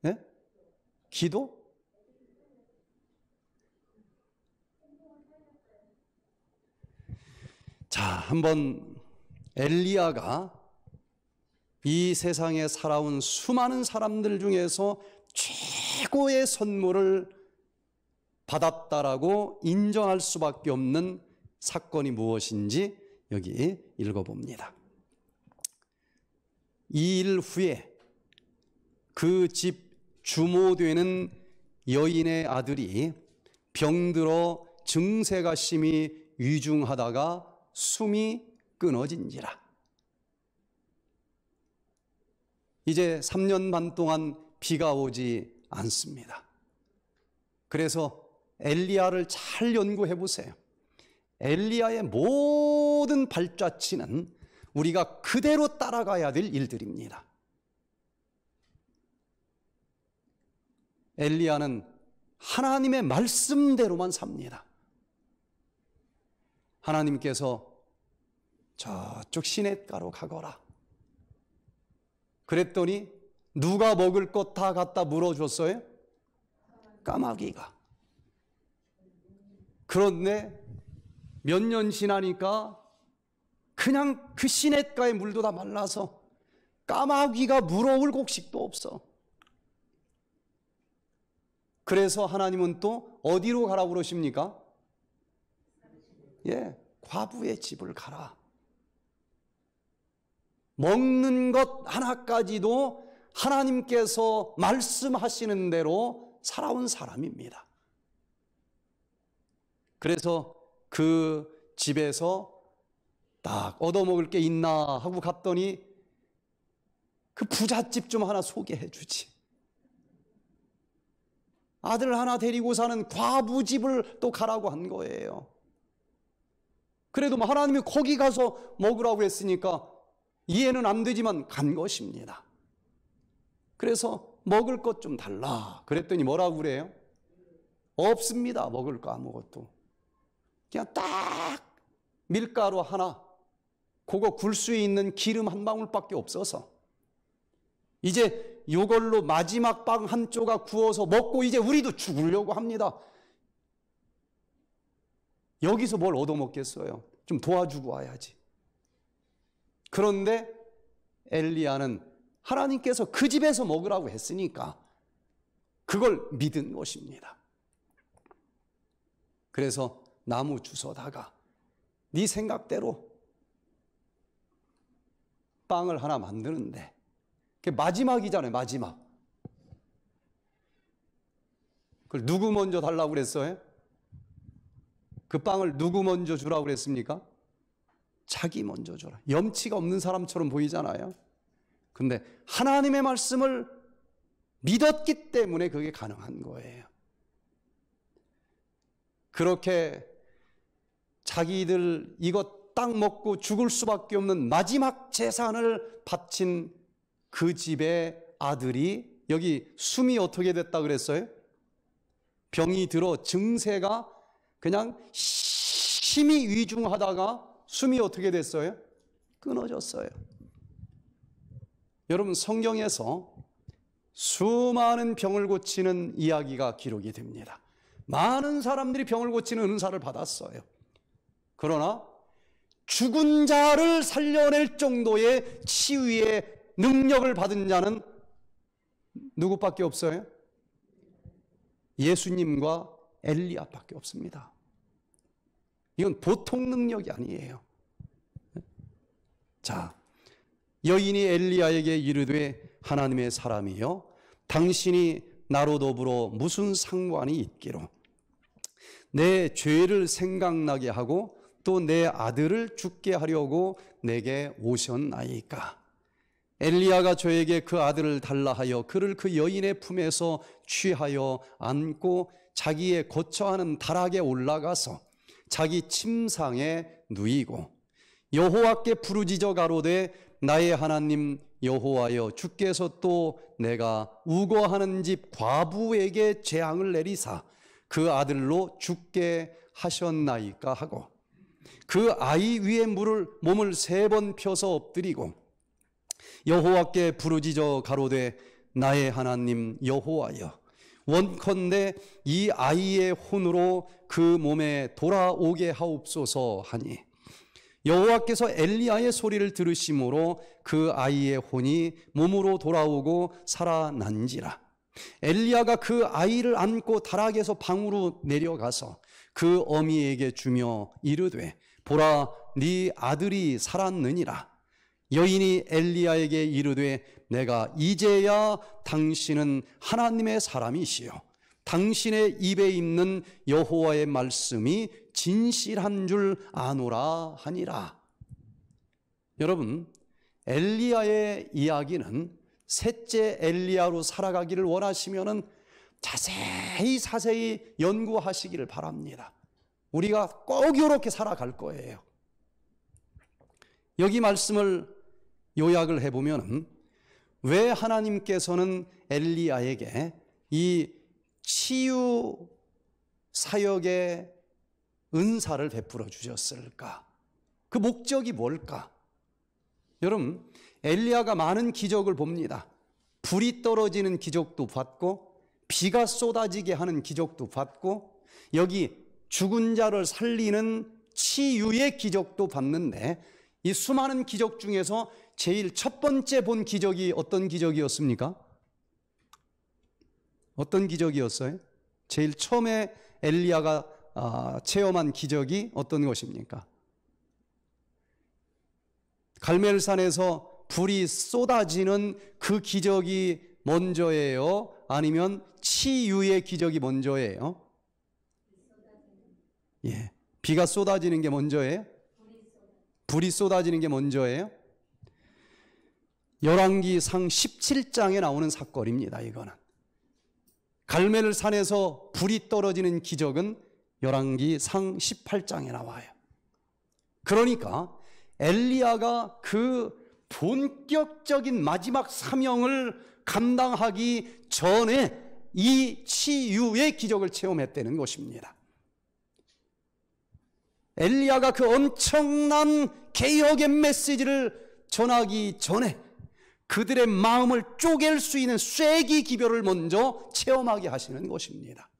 네? 기도? 자, 한번 엘리야가 이 세상에 살아온 수많은 사람들 중에서 최고의 선물을 받았다라고 인정할 수밖에 없는 사건이 무엇인지 여기 읽어봅니다. 이일 후에 그 집 주모되는 여인의 아들이 병들어 증세가 심히 위중하다가 숨이 끊어진지라. 이제 3년 반 동안 비가 오지 않습니다. 그래서 엘리아를잘 연구해 보세요. 엘리야의 모든 발자취는 우리가 그대로 따라가야 될 일들입니다. 엘리야는 하나님의 말씀대로만 삽니다. 하나님께서 저쪽 시냇가로 가거라. 그랬더니 누가 먹을 것 다 갖다 물어줬어요? 까마귀가. 그런데 몇년 지나니까 그냥 그 시냇가에 물도 다 말라서 까마귀가 물어올 곡식도 없어. 그래서 하나님은 또 어디로 가라고 그러십니까? 예, 과부의 집을 가라. 먹는 것 하나까지도 하나님께서 말씀하시는 대로 살아온 사람입니다. 그래서 그 집에서 딱 얻어먹을 게 있나 하고 갔더니 그 부잣집 좀 하나 소개해 주지. 아들 하나 데리고 사는 과부집을 또 가라고 한 거예요. 그래도 뭐 하나님이 거기 가서 먹으라고 했으니까 이해는 안 되지만 간 것입니다. 그래서 먹을 것 좀 달라. 그랬더니 뭐라고 그래요? 없습니다. 먹을 거 아무것도. 그냥 딱 밀가루 하나, 그거 굴 수 있는 기름 한 방울밖에 없어서 이제 요걸로 마지막 빵 한 조각 구워서 먹고 이제 우리도 죽으려고 합니다. 여기서 뭘 얻어먹겠어요? 좀 도와주고 와야지. 그런데 엘리야는 하나님께서 그 집에서 먹으라고 했으니까 그걸 믿은 것입니다. 그래서 나무 주워다가 네 생각대로 빵을 하나 만드는데 그게 마지막이잖아요, 마지막. 그걸 누구 먼저 달라고 그랬어요? 그 빵을 누구 먼저 주라고 그랬습니까? 자기 먼저 줘라. 염치가 없는 사람처럼 보이잖아요. 근데 하나님의 말씀을 믿었기 때문에 그게 가능한 거예요. 그렇게 자기들 이것 딱 먹고 죽을 수밖에 없는 마지막 재산을 바친 그 집의 아들이 여기 숨이 어떻게 됐다 그랬어요? 병이 들어 증세가 그냥 힘이 위중하다가 숨이 어떻게 됐어요? 끊어졌어요. 여러분 성경에서 수많은 병을 고치는 이야기가 기록이 됩니다. 많은 사람들이 병을 고치는 은사를 받았어요. 그러나 죽은 자를 살려낼 정도의 치유의 능력을 받은 자는 누구밖에 없어요? 예수님과 엘리아밖에 없습니다. 이건 보통 능력이 아니에요. 자, 여인이 엘리아에게 이르되 하나님의 사람이여 당신이 나로 더불어 무슨 상관이 있기로 내 죄를 생각나게 하고 또내 아들을 죽게 하려고 내게 오셨나이까. 엘리야가 저에게 그 아들을 달라 하여 그를 그 여인의 품에서 취하여 안고 자기의 거처하는 다락에 올라가서 자기 침상에 누이고 여호와께 부르짖어 가로되 나의 하나님 여호와여 주께서 또 내가 우거하는 집 과부에게 재앙을 내리사 그 아들로 죽게 하셨나이까 하고 그 아이 위에 물을 몸을 세 번 펴서 엎드리고 여호와께 부르짖어 가로되 나의 하나님 여호와여 원컨대 이 아이의 혼으로 그 몸에 돌아오게 하옵소서 하니 여호와께서 엘리야의 소리를 들으심으로 그 아이의 혼이 몸으로 돌아오고 살아난지라 엘리야가 그 아이를 안고 다락에서 방으로 내려가서 그 어미에게 주며 이르되 보라 네 아들이 살았느니라 여인이 엘리야에게 이르되 내가 이제야 당신은 하나님의 사람이시요 당신의 입에 있는 여호와의 말씀이 진실한 줄 아노라 하니라 여러분 엘리야의 이야기는 셋째 엘리야로 살아가기를 원하시면은 자세히 자세히 연구하시기를 바랍니다. 우리가 꼭 이렇게 살아갈 거예요. 여기 말씀을 요약을 해보면 왜 하나님께서는 엘리야에게 이 치유 사역의 은사를 베풀어 주셨을까? 그 목적이 뭘까? 여러분, 엘리야가 많은 기적을 봅니다. 불이 떨어지는 기적도 봤고 비가 쏟아지게 하는 기적도 봤고 여기 죽은 자를 살리는 치유의 기적도 봤는데 이 수많은 기적 중에서 제일 첫 번째 본 기적이 어떤 기적이었습니까? 어떤 기적이었어요? 제일 처음에 엘리야가 아, 체험한 기적이 어떤 것입니까? 갈멜산에서 불이 쏟아지는 그 기적이 먼저예요? 아니면 치유의 기적이 먼저예요? 예. 비가 쏟아지는 게 먼저예요? 불이 쏟아지는 게 먼저예요? 열왕기상 17장에 나오는 사건입니다. 이거는 갈멜 산에서 불이 떨어지는 기적은 열왕기상 18장에 나와요. 그러니까 엘리야가 그 본격적인 마지막 사명을 감당하기 전에 이 치유의 기적을 체험했다는 것입니다. 엘리야가 그 엄청난 개혁의 메시지를 전하기 전에 그들의 마음을 쪼갤 수 있는 쐐기 기별을 먼저 체험하게 하시는 것입니다.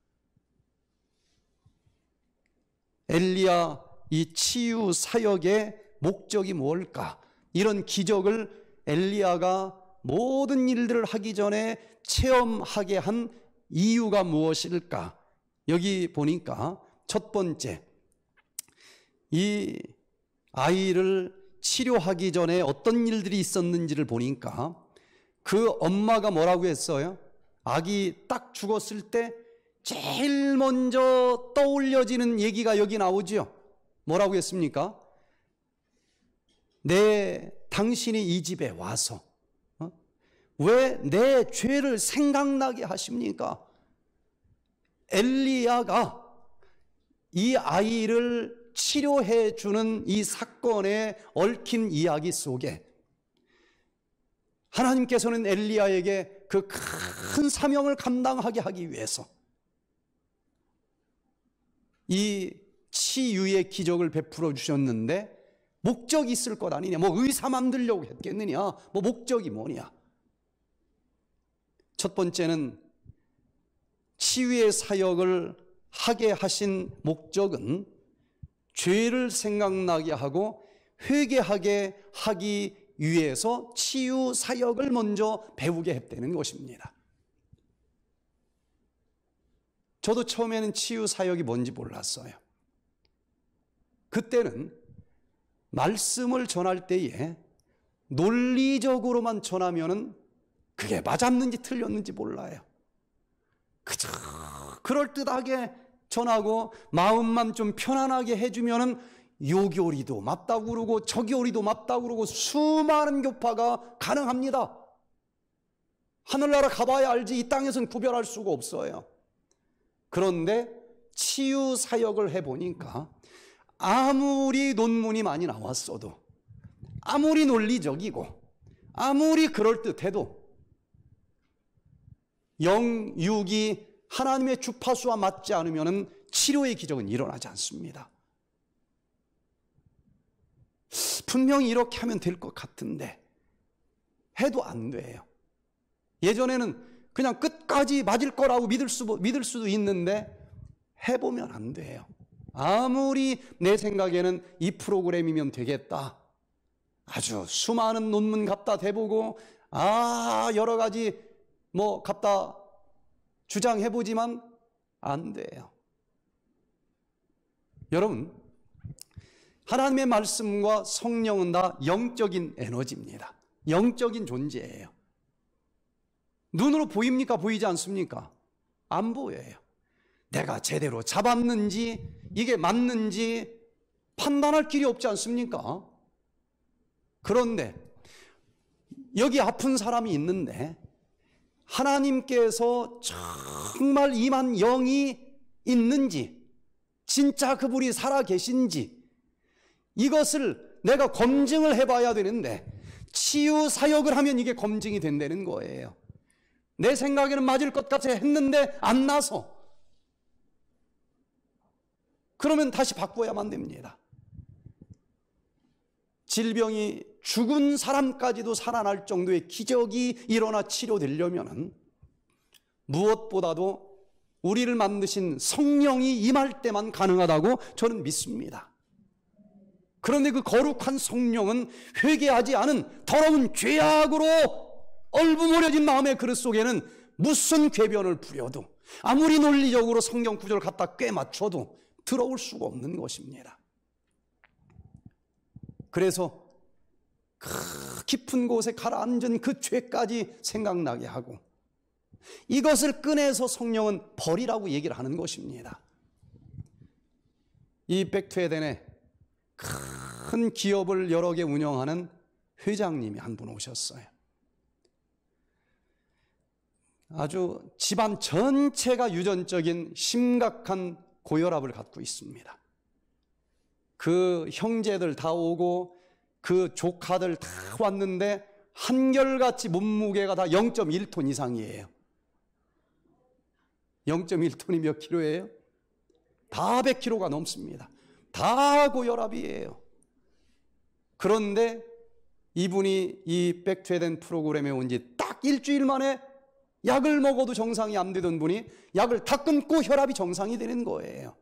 엘리야 이 치유 사역의 목적이 뭘까? 이런 기적을 엘리야가 모든 일들을 하기 전에 체험하게 한 이유가 무엇일까? 여기 보니까 첫 번째 이 아이를 치료하기 전에 어떤 일들이 있었는지를 보니까 그 엄마가 뭐라고 했어요? 아기 딱 죽었을 때 제일 먼저 떠올려지는 얘기가 여기 나오지요. 뭐라고 했습니까? 내 당신이 이 집에 와서 어? 왜내 죄를 생각나게 하십니까? 엘리야가 이 아이를 치료해 주는 이 사건에 얽힌 이야기 속에 하나님께서는 엘리야에게 그 큰 사명을 감당하게 하기 위해서 이 치유의 기적을 베풀어 주셨는데 목적이 있을 것 아니냐. 뭐 의사 만들려고 했겠느냐. 뭐 목적이 뭐냐. 첫 번째는 치유의 사역을 하게 하신 목적은 죄를 생각나게 하고 회개하게 하기 위해서 치유 사역을 먼저 배우게 했다는 것입니다. 저도 처음에는 치유 사역이 뭔지 몰랐어요. 그때는 말씀을 전할 때에 논리적으로만 전하면은 그게 맞았는지 틀렸는지 몰라요. 그저 그럴듯하게 전하고 마음만 좀 편안하게 해주면은 요교리도 맞다고 그러고 저교리도 맞다고 그러고 수많은 교파가 가능합니다. 하늘나라 가봐야 알지 이 땅에선 구별할 수가 없어요. 그런데 치유 사역을 해보니까 아무리 논문이 많이 나왔어도 아무리 논리적이고 아무리 그럴듯해도 영육이 하나님의 주파수와 맞지 않으면 치료의 기적은 일어나지 않습니다. 분명히 이렇게 하면 될 것 같은데 해도 안 돼요. 예전에는 그냥 끝까지 맞을 거라고 믿을, 수, 믿을 수도 있는데 해보면 안 돼요. 아무리 내 생각에는 이 프로그램이면 되겠다. 아주 수많은 논문 갖다 대보고, 아, 여러 가지 뭐 갖다 주장해보지만 안 돼요. 여러분, 하나님의 말씀과 성령은 다 영적인 에너지입니다. 영적인 존재예요. 눈으로 보입니까? 보이지 않습니까? 안 보여요. 내가 제대로 잡았는지, 이게 맞는지 판단할 길이 없지 않습니까? 그런데, 여기 아픈 사람이 있는데, 하나님께서 정말 임한 영이 있는지, 진짜 그분이 살아 계신지, 이것을 내가 검증을 해봐야 되는데, 치유 사역을 하면 이게 검증이 된다는 거예요. 내 생각에는 맞을 것 같아 했는데 안 나서. 그러면 다시 바꿔야만 됩니다. 질병이 죽은 사람까지도 살아날 정도의 기적이 일어나 치료되려면 무엇보다도 우리를 만드신 성령이 임할 때만 가능하다고 저는 믿습니다. 그런데 그 거룩한 성령은 회개하지 않은 더러운 죄악으로 얼부모려진 마음의 그릇 속에는 무슨 궤변을 부려도 아무리 논리적으로 성경 구절 을 갖다 꽤 맞춰도 들어올 수가 없는 것입니다. 그래서 깊은 곳에 가라앉은 그 죄까지 생각나게 하고 이것을 꺼내서 성령은 버리라고 얘기를 하는 것입니다. 이 백투에덴에 큰 기업을 여러 개 운영하는 회장님이 한 분 오셨어요. 아주 집안 전체가 유전적인 심각한 고혈압을 갖고 있습니다. 그 형제들 다 오고 그 조카들 다 왔는데 한결같이 몸무게가 다 0.1톤 이상이에요. 0.1톤이 몇 킬로예요? 다 100킬로가 넘습니다. 다 고혈압이에요. 그런데 이분이 이 백퇴된 프로그램에 온 지 딱 일주일 만에 약을 먹어도 정상이 안 되던 분이 약을 다 끊고 혈압이 정상이 되는 거예요.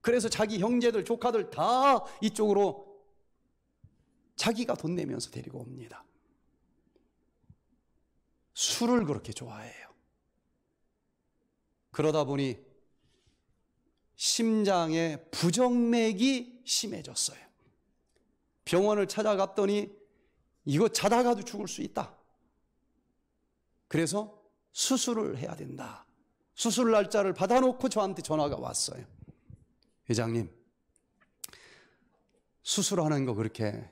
그래서 자기 형제들, 조카들 다 이쪽으로 자기가 돈 내면서 데리고 옵니다. 술을 그렇게 좋아해요. 그러다 보니 심장의 부정맥이 심해졌어요. 병원을 찾아갔더니 이거 자다가도 죽을 수 있다. 그래서 수술을 해야 된다. 수술 날짜를 받아놓고 저한테 전화가 왔어요. 회장님, 수술하는 거 그렇게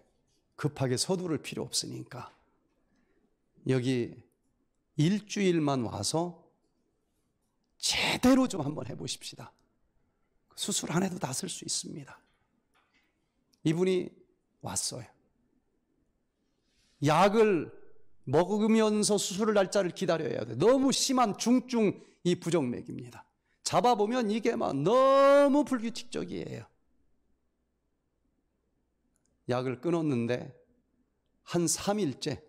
급하게 서두를 필요 없으니까. 여기 일주일만 와서 제대로 좀 한번 해보십시다. 수술 안 해도 낫을 수 있습니다. 이분이 왔어요. 약을 먹으면서 수술을 날짜를 기다려야 돼. 너무 심한 중증 이 부정맥입니다. 잡아보면 이게 막 너무 불규칙적이에요. 약을 끊었는데 한 3일째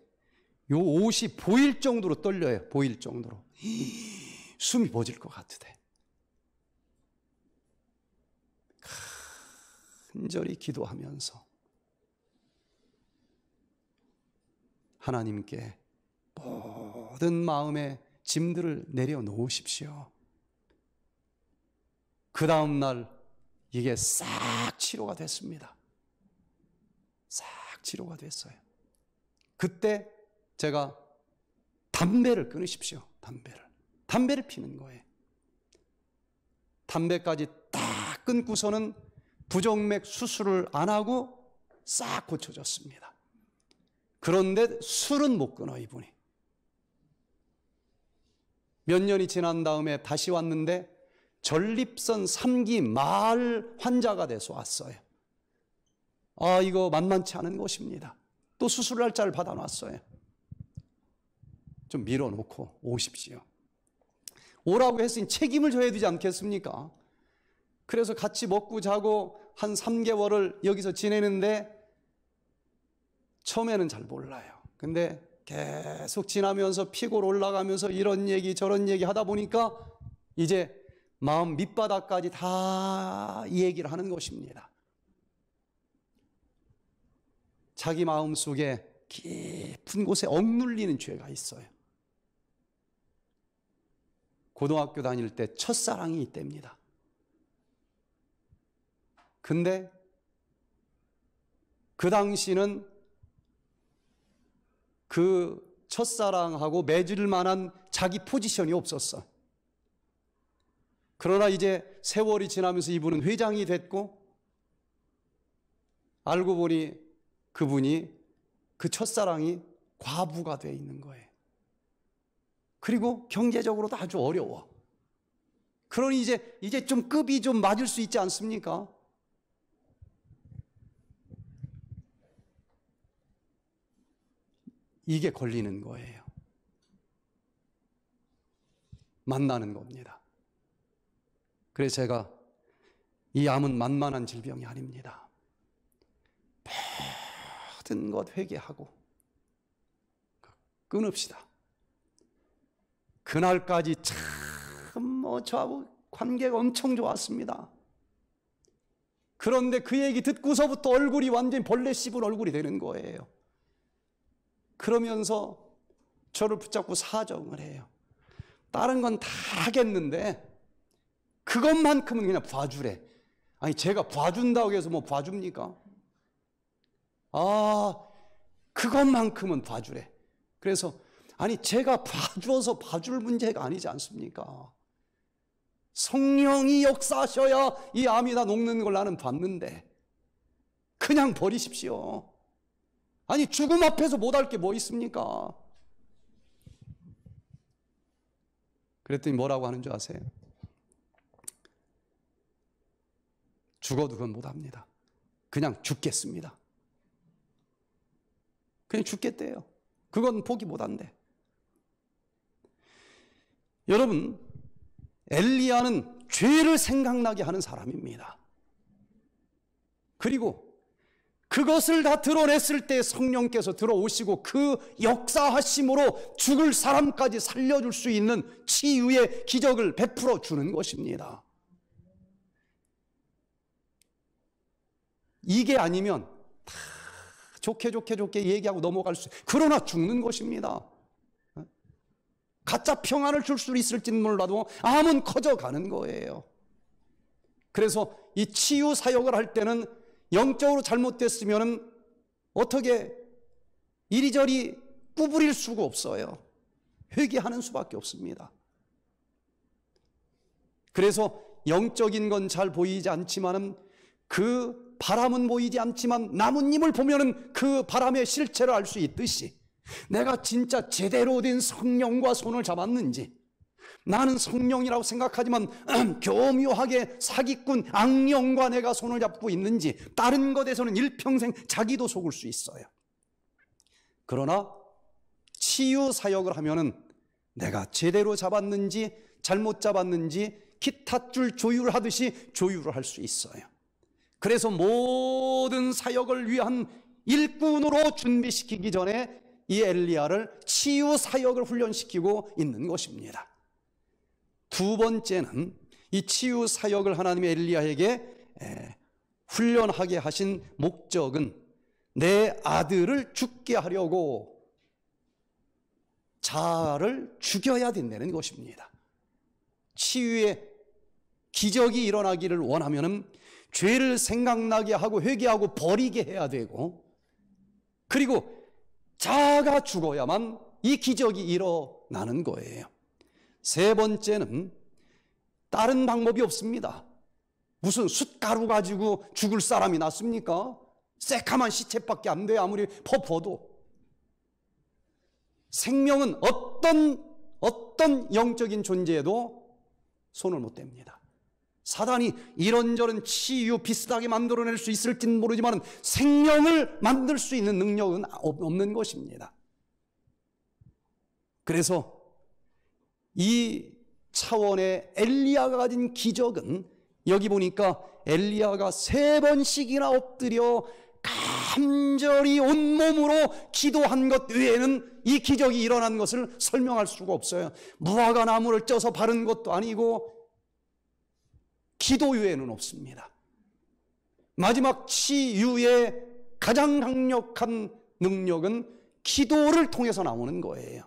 요 옷이 보일 정도로 떨려요. 보일 정도로. *gasps* 숨이 멎을 것 같으대. 간절히 기도하면서 하나님께 모든 마음의 짐들을 내려놓으십시오. 그 다음날 이게 싹 치료가 됐습니다. 치료가 됐어요. 그때 제가 담배를 끊으십시오. 담배를. 담배를 피는 거예요. 담배까지 딱 끊고서는 부정맥 수술을 안 하고 싹 고쳐졌습니다. 그런데 술은 못 끊어, 이분이. 몇 년이 지난 다음에 다시 왔는데 전립선 3기 말 환자가 돼서 왔어요. 아, 이거 만만치 않은 것입니다. 또 수술 날짜를 받아놨어요. 좀 밀어놓고 오십시오. 오라고 했으니 책임을 져야 되지 않겠습니까? 그래서 같이 먹고 자고 한 3개월을 여기서 지내는데 처음에는 잘 몰라요. 근데 계속 지나면서 피골 올라가면서 이런 얘기 저런 얘기 하다 보니까 이제 마음 밑바닥까지 다이 얘기를 하는 것입니다. 자기 마음 속에 깊은 곳에 억눌리는 죄가 있어요. 고등학교 다닐 때 첫사랑이 이때니다 근데 그 당시는 그 첫사랑하고 맺을 만한 자기 포지션이 없었어. 그러나 이제 세월이 지나면서 이분은 회장이 됐고 알고 보니 그분이 그 첫사랑이 과부가 돼 있는 거예요. 그리고 경제적으로도 아주 어려워. 그러니 이제 이제 좀 급이 좀 맞을 수 있지 않습니까? 이게 걸리는 거예요. 만나는 겁니다. 그래서 제가 이 암은 만만한 질병이 아닙니다. 모든 것 회개하고 끊읍시다. 그날까지 참뭐 저하고 관계가 엄청 좋았습니다. 그런데 그 얘기 듣고서부터 얼굴이 완전히 벌레 씹은 얼굴이 되는 거예요. 그러면서 저를 붙잡고 사정을 해요. 다른 건 다 하겠는데 그것만큼은 그냥 봐주래. 아니 제가 봐준다고 해서 뭐 봐줍니까? 아, 그것만큼은 봐주래. 그래서, 아니, 제가 봐주어서 봐줄 문제가 아니지 않습니까? 성령이 역사하셔야 이 암이 다 녹는 걸 나는 봤는데, 그냥 버리십시오. 아니, 죽음 앞에서 못할 게 뭐 있습니까? 그랬더니 뭐라고 하는 줄 아세요? 죽어도 그건 못합니다. 그냥 죽겠습니다. 그냥 죽겠대요. 그건 보기 못한대. 여러분, 엘리야는 죄를 생각나게 하는 사람입니다. 그리고 그것을 다 드러냈을 때 성령께서 들어오시고 그 역사하심으로 죽을 사람까지 살려줄 수 있는 치유의 기적을 베풀어 주는 것입니다. 이게 아니면 다 좋게 좋게 좋게 얘기하고 넘어갈 수 그러나 죽는 것입니다. 가짜 평안을 줄수 있을지는 몰라도 암은 커져가는 거예요. 그래서 이 치유 사역을 할 때는 영적으로 잘못됐으면 어떻게 이리저리 꾸부릴 수가 없어요. 회개하는 수밖에 없습니다. 그래서 영적인 건 잘 보이지 않지만그 바람은 보이지 않지만 나뭇잎을 보면은 그 바람의 실체를 알 수 있듯이 내가 진짜 제대로 된 성령과 손을 잡았는지 나는 성령이라고 생각하지만 *clears throat* 교묘하게 사기꾼 악령과 내가 손을 잡고 있는지 다른 것에서는 일평생 자기도 속을 수 있어요. 그러나 치유 사역을 하면은 내가 제대로 잡았는지 잘못 잡았는지 기타 줄 조율하듯이 조율을 할 수 있어요. 그래서 모든 사역을 위한 일꾼으로 준비시키기 전에 이 엘리야를 치유 사역을 훈련시키고 있는 것입니다. 두 번째는 이 치유 사역을 하나님의 엘리야에게 훈련하게 하신 목적은 내 아들을 죽게 하려고 자아를 죽여야 된다는 것입니다. 치유의 기적이 일어나기를 원하면은 죄를 생각나게 하고 회개하고 버리게 해야 되고 그리고 자아가 죽어야만 이 기적이 일어나는 거예요. 세 번째는 다른 방법이 없습니다. 무슨 숯가루 가지고 죽을 사람이 낫습니까? 새카만 시체밖에 안 돼요. 아무리 퍼퍼도. 생명은 어떤, 어떤 영적인 존재에도 손을 못 댑니다. 사단이 이런저런 치유 비슷하게 만들어낼 수있을지는 모르지만 생명을 만들 수 있는 능력은 없는 것입니다. 그래서 이 차원의 엘리야가 가진 기적은 여기 보니까 엘리야가 세 번씩이나 엎드려 간절히 온몸으로 기도한 것 외에는 이 기적이 일어난 것을 설명할 수가 없어요. 무화과 나무를 쪄서 바른 것도 아니고 기도외에는 없습니다. 마지막 치유의 가장 강력한 능력은 기도를 통해서 나오는 거예요.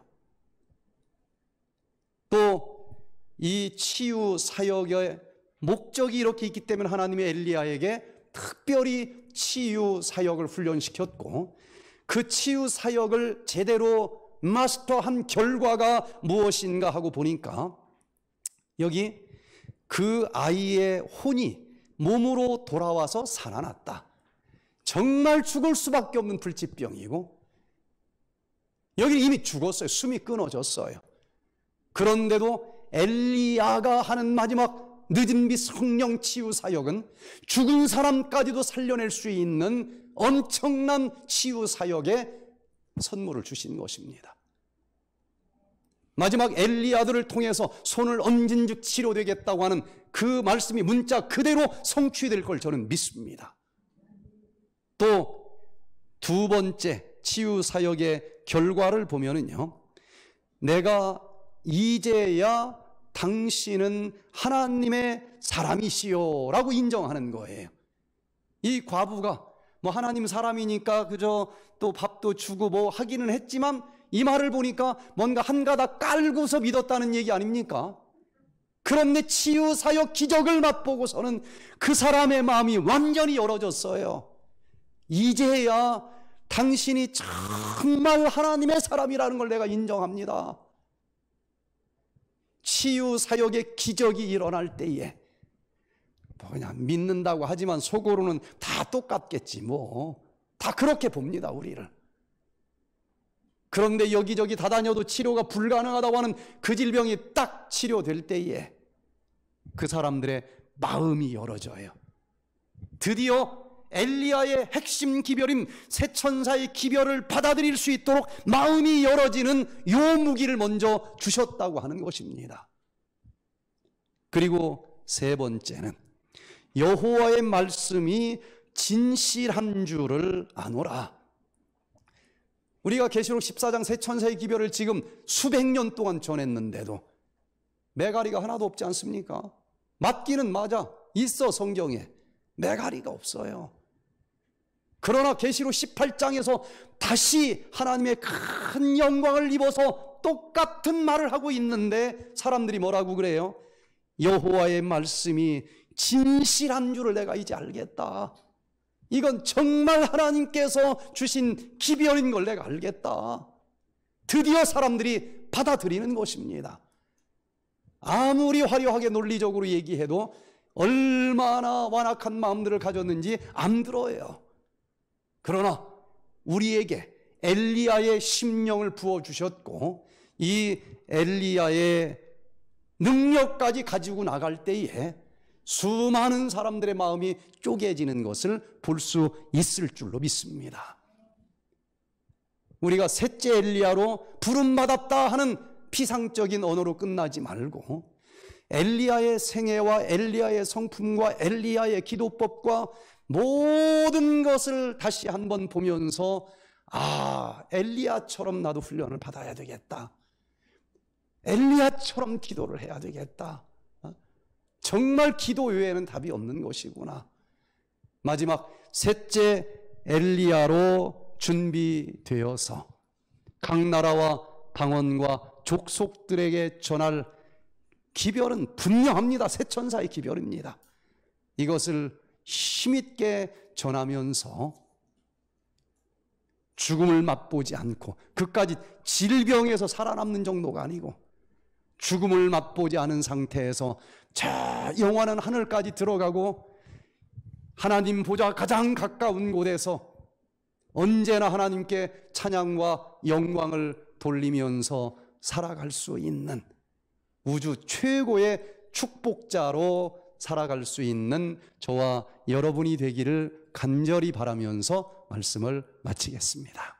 또 이 치유 사역의 목적이 이렇게 있기 때문에 하나님이 엘리야에게 특별히 치유 사역을 훈련시켰고 그 치유 사역을 제대로 마스터한 결과가 무엇인가 하고 보니까 여기 그 아이의 혼이 몸으로 돌아와서 살아났다. 정말 죽을 수밖에 없는 불치병이고 여기 이미 죽었어요. 숨이 끊어졌어요. 그런데도 엘리야가 하는 마지막 늦은 빛 성령 치유 사역은 죽은 사람까지도 살려낼 수 있는 엄청난 치유 사역의 선물을 주신 것입니다. 마지막 엘리아들을 통해서 손을 얹은 즉 치료되겠다고 하는 그 말씀이 문자 그대로 성취될 걸 저는 믿습니다. 또 두 번째 치유 사역의 결과를 보면은요. 내가 이제야 당신은 하나님의 사람이시요라고 인정하는 거예요. 이 과부가 뭐 하나님 사람이니까 그저 또 밥도 주고 뭐 하기는 했지만 이 말을 보니까 뭔가 한 가닥 깔고서 믿었다는 얘기 아닙니까? 그런데 치유사역 기적을 맛보고서는 그 사람의 마음이 완전히 열어졌어요. 이제야 당신이 정말 하나님의 사람이라는 걸 내가 인정합니다. 치유사역의 기적이 일어날 때에 뭐냐 믿는다고 하지만 속으로는 다 똑같겠지 뭐 다 그렇게 봅니다 우리를 그런데 여기저기 다다녀도 치료가 불가능하다고 하는 그 질병이 딱 치료될 때에 그 사람들의 마음이 열어져요. 드디어 엘리야의 핵심 기별인 새 천사의 기별을 받아들일 수 있도록 마음이 열어지는 요 무기를 먼저 주셨다고 하는 것입니다. 그리고 세 번째는 여호와의 말씀이 진실한 줄을 아노라. 우리가 계시록 14장 새 천사의 기별을 지금 수백 년 동안 전했는데도 메가리가 하나도 없지 않습니까? 맞기는 맞아. 있어 성경에. 메가리가 없어요. 그러나 계시록 18장에서 다시 하나님의 큰 영광을 입어서 똑같은 말을 하고 있는데 사람들이 뭐라고 그래요? 여호와의 말씀이 진실한 줄을 내가 이제 알겠다. 이건 정말 하나님께서 주신 기별인 걸 내가 알겠다. 드디어 사람들이 받아들이는 것입니다. 아무리 화려하게 논리적으로 얘기해도 얼마나 완악한 마음들을 가졌는지 안 들어요. 그러나 우리에게 엘리야의 심령을 부어 주셨고 이 엘리야의 능력까지 가지고 나갈 때에 수많은 사람들의 마음이 쪼개지는 것을 볼 수 있을 줄로 믿습니다. 우리가 셋째 엘리야로 부름받았다 하는 피상적인 언어로 끝나지 말고 엘리야의 생애와 엘리야의 성품과 엘리야의 기도법과 모든 것을 다시 한번 보면서 아, 엘리야처럼 나도 훈련을 받아야 되겠다. 엘리야처럼 기도를 해야 되겠다. 정말 기도 외에는 답이 없는 것이구나. 마지막 셋째 엘리야로 준비되어서 각 나라와 방언과 족속들에게 전할 기별은 분명합니다. 새 천사의 기별입니다. 이것을 힘있게 전하면서 죽음을 맛보지 않고 그까지 질병에서 살아남는 정도가 아니고 죽음을 맛보지 않은 상태에서 저 영원한 하늘까지 들어가고 하나님 보좌 가장 가까운 곳에서 언제나 하나님께 찬양과 영광을 돌리면서 살아갈 수 있는 우주 최고의 축복자로 살아갈 수 있는 저와 여러분이 되기를 간절히 바라면서 말씀을 마치겠습니다.